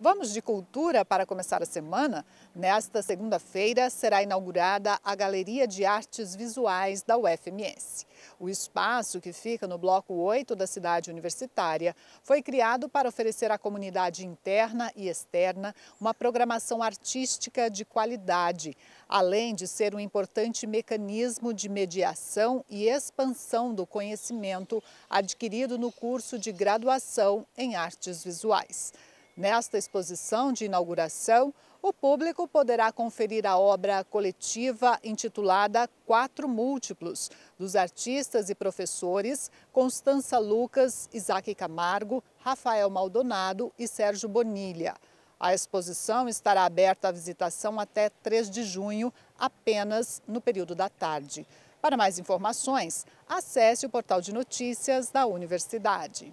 Vamos de cultura para começar a semana? Nesta segunda-feira será inaugurada a Galeria de Artes Visuais da UFMS. O espaço, que fica no Bloco 8 da cidade universitária, foi criado para oferecer à comunidade interna e externa uma programação artística de qualidade, além de ser um importante mecanismo de mediação e expansão do conhecimento adquirido no curso de graduação em artes visuais. Nesta exposição de inauguração, o público poderá conferir a obra coletiva intitulada Quatro Múltiplos, dos artistas e professores Constança Lucas, Isaac Camargo, Rafael Maldonado e Sérgio Bonilha. A exposição estará aberta à visitação até 3 de junho, apenas no período da tarde. Para mais informações, acesse o portal de notícias da universidade.